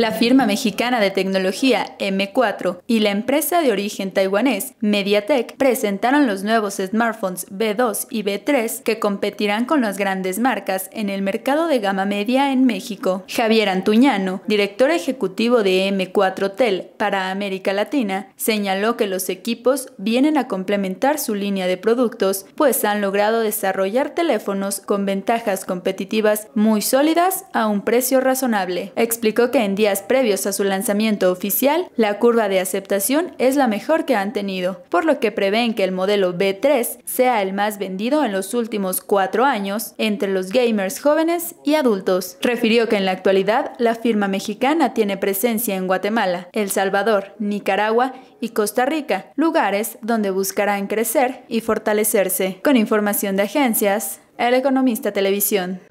La firma mexicana de tecnología M4 y la empresa de origen taiwanés MediaTek presentaron los nuevos smartphones B2 y B3 que competirán con las grandes marcas en el mercado de gama media en México. Javier Antuñano, director ejecutivo de M4 Tel para América Latina, señaló que los equipos vienen a complementar su línea de productos, pues han logrado desarrollar teléfonos con ventajas competitivas muy sólidas a un precio razonable. Explicó que en día previos a su lanzamiento oficial, la curva de aceptación es la mejor que han tenido, por lo que prevén que el modelo B3 sea el más vendido en los últimos cuatro años entre los gamers jóvenes y adultos. Refirió que en la actualidad la firma mexicana tiene presencia en Guatemala, El Salvador, Nicaragua y Costa Rica, lugares donde buscarán crecer y fortalecerse. Con información de agencias, El Economista Televisión.